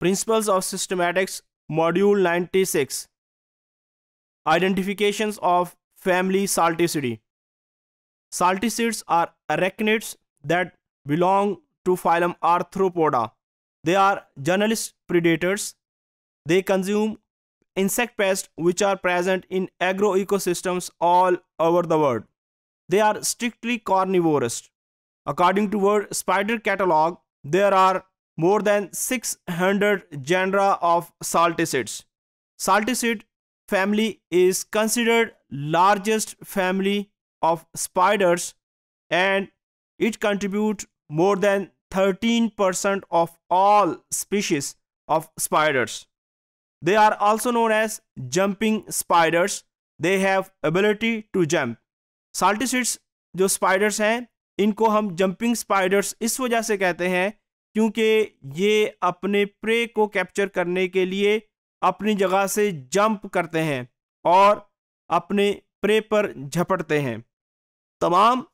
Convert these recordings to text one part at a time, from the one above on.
Principles of Systematics, Module 96 Identifications of Family Salticidae Salticids are arachnids that belong to phylum Arthropoda. They are generalist predators. They consume insect pests which are present in agroecosystems all over the world. They are strictly carnivorous. According to World Spider Catalog, there are more than 600 genera of saltacids. Saltacid family is considered largest family of spiders and it contributes more than 13% of all species of spiders. They are also known as jumping spiders. They have ability to jump. साल्टिसिड्स जो spiders हैं इनको हम jumping spiders इस वजह से कहते हैं क्योंकि ये अपने प्रे को कैप्चर करने के लिए अपनी जगह से जंप करते हैं और अपने प्रे पर झपटते हैं तमाम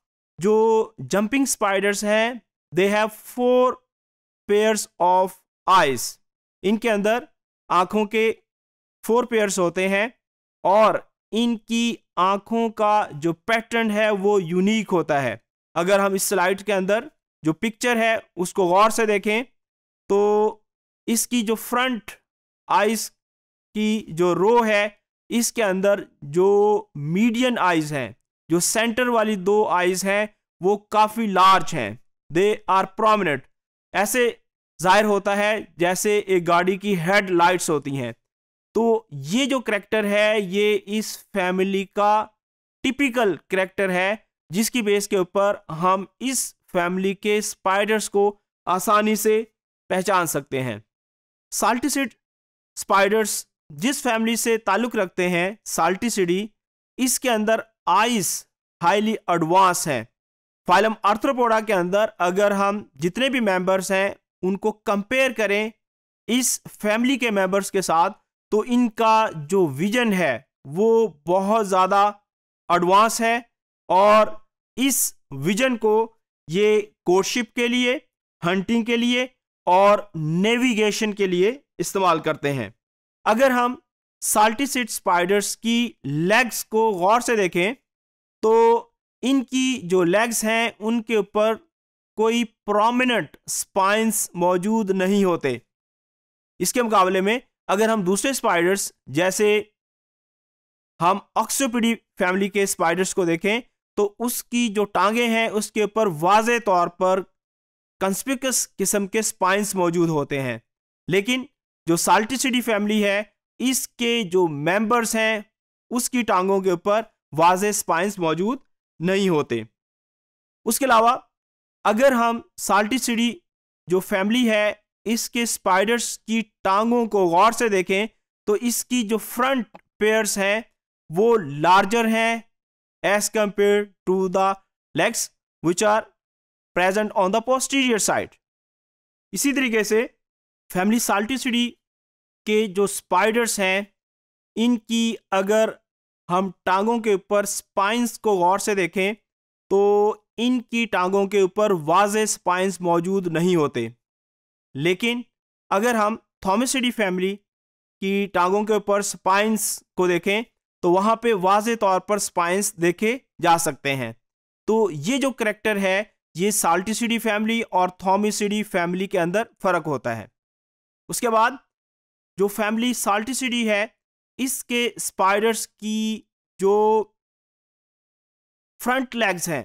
जो जंपिंग स्पाइडर्स हैं they have four pairs of eyes इनके अंदर आँखों के फोर पेयर्स होते हैं और इनकी आँखों का जो पैटर्न है वो यूनिक होता है अगर हम इस स्लाइड के अंदर जो पिक्चर है उसको गौर से देखें तो इसकी जो फ्रंट आइज की जो रो है इसके अंदर जो मीडियन आइज हैं जो सेंटर वाली दो आइज हैं वो काफ़ी लार्ज हैं दे आर प्रोमिनेंट ऐसे जाहिर होता है जैसे एक गाड़ी की हेड लाइट्स होती हैं तो ये जो करेक्टर है ये इस फैमिली का टिपिकल करेक्टर है जिसकी बेस के ऊपर हम इस फैमिली के स्पाइडर्स को आसानी से पहचान सकते हैं साल्टिसिड स्पाइडर्स जिस फैमिली से ताल्लुक़ रखते हैं साल्टिसिडी इसके अंदर आइस हाईली एडवांस है फाइलम आर्थ्रोपोडा के अंदर अगर हम जितने भी मेंबर्स हैं उनको कंपेयर करें इस फैमिली के मेंबर्स के साथ तो इनका जो विजन है वो बहुत ज़्यादा एडवांस है और इस विजन को ये कोर्टशिप के लिए हंटिंग के लिए और नेविगेशन के लिए इस्तेमाल करते हैं अगर हम साल्टीसिड स्पाइडर्स की लेग्स को गौर से देखें तो इनकी जो लेग्स हैं उनके ऊपर कोई प्रोमिनेंट स्पाइंस मौजूद नहीं होते इसके मुकाबले में अगर हम दूसरे स्पाइडर्स जैसे हम ऑक्सोपीडी फैमिली के स्पाइडर्स को देखें तो उसकी जो टांगे हैं उसके ऊपर वाज तौर पर कंस्पिकस किस्म के स्पाइंस मौजूद होते हैं लेकिन जो साल्टिसिडी फैमिली है इसके जो मेंबर्स हैं उसकी टांगों के ऊपर वाज स्पाइंस मौजूद नहीं होते उसके अलावा अगर हम साल्टिसिडी जो फैमिली है इसके स्पाइडर्स की टांगों को गौर से देखें तो इसकी जो फ्रंट पेयर्स हैं वो लार्जर हैं as compared to the legs which are present on the posterior side. इसी तरीके से फैमिली साल्टिसिडी के जो स्पाइडर्स हैं इनकी अगर हम टांगों के ऊपर स्पाइंस को गौर से देखें तो इनकी टांगों के ऊपर वाज स्पाइंस मौजूद नहीं होते लेकिन अगर हम थॉमिसिडी फैमिली की टांगों के ऊपर स्पाइंस को देखें तो वहां पे वाज तौर पर स्पाइंस देखे जा सकते हैं तो ये जो करेक्टर है ये साल्टिसिडी फैमिली और थॉमिसिडी फैमिली के अंदर फ़र्क होता है उसके बाद जो फैमिली साल्टिसिडी है इसके स्पाइडर्स की जो फ्रंट लेग्स हैं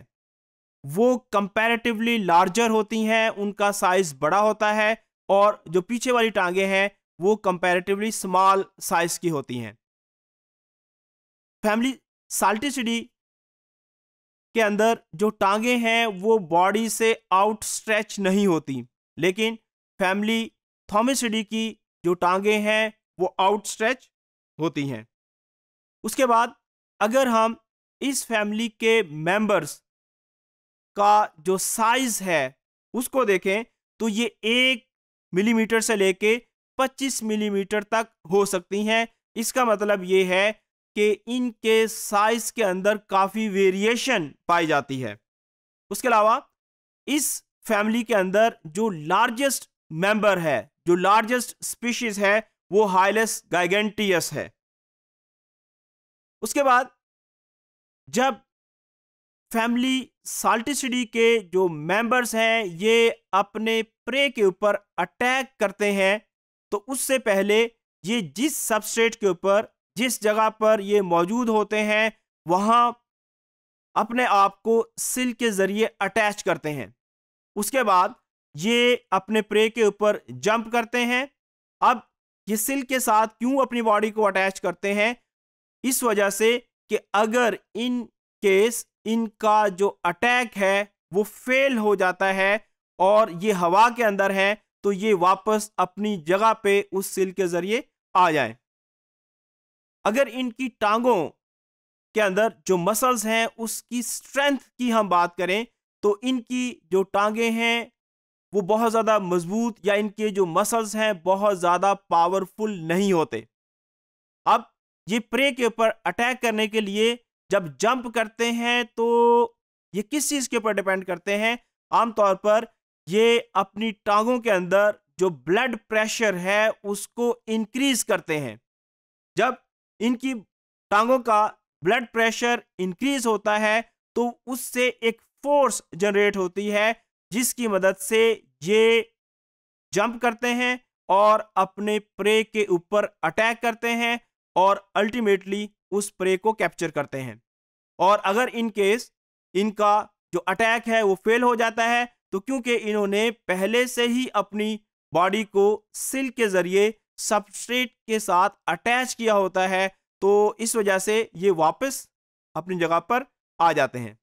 वो कंपैरेटिवली लार्जर होती हैं उनका साइज़ बड़ा होता है और जो पीछे वाली टांगे हैं वो कंपैरेटिवली स्मॉल साइज़ की होती हैं फैमिली साल्टिसिडी के अंदर जो टांगे हैं वो बॉडी से आउट स्ट्रेच नहीं होती लेकिन फैमिली थॉमिसिडी की जो टांगे हैं वो आउट स्ट्रेच होती हैं उसके बाद अगर हम इस फैमिली के मेंबर्स का जो साइज है उसको देखें तो ये एक मिलीमीटर से लेके 25 मिलीमीटर तक हो सकती हैं इसका मतलब ये है कि इनके साइज के अंदर काफ़ी वेरिएशन पाई जाती है उसके अलावा इस फैमिली के अंदर जो लार्जेस्ट मेंबर है जो लार्जेस्ट स्पीशीज है वो हाइलेस गाइगेंटियस है उसके बाद जब फैमिली साल्टिसिडी के जो मेंबर्स हैं ये अपने प्रे के ऊपर अटैक करते हैं तो उससे पहले ये जिस सबस्ट्रेट के ऊपर जिस जगह पर ये मौजूद होते हैं वहाँ अपने आप को सिल के ज़रिए अटैच करते हैं उसके बाद ये अपने प्रे के ऊपर जंप करते हैं अब ये सिल के साथ क्यों अपनी बॉडी को अटैच करते हैं इस वजह से कि अगर इन केस इनका जो अटैक है वो फेल हो जाता है और ये हवा के अंदर है तो ये वापस अपनी जगह पे उस सिल के ज़रिए आ जाए अगर इनकी टांगों के अंदर जो मसल्स हैं उसकी स्ट्रेंथ की हम बात करें तो इनकी जो टांगे हैं वो बहुत ज़्यादा मजबूत या इनके जो मसल्स हैं बहुत ज़्यादा पावरफुल नहीं होते अब ये प्रे के ऊपर अटैक करने के लिए जब जंप करते हैं तो ये किस चीज़ के ऊपर डिपेंड करते हैं आमतौर पर ये अपनी टांगों के अंदर जो ब्लड प्रेशर है उसको इंक्रीज करते हैं जब इनकी टांगों का ब्लड प्रेशर इंक्रीज होता है तो उससे एक फोर्स जनरेट होती है जिसकी मदद से ये जंप करते हैं और अपने प्रे के ऊपर अटैक करते हैं और अल्टीमेटली उस प्रे को कैप्चर करते हैं और अगर इन केस इनका जो अटैक है वो फेल हो जाता है तो क्योंकि इन्होंने पहले से ही अपनी बॉडी को सिल के ज़रिए सबस्ट्रेट के साथ अटैच किया होता है तो इस वजह से ये वापस अपनी जगह पर आ जाते हैं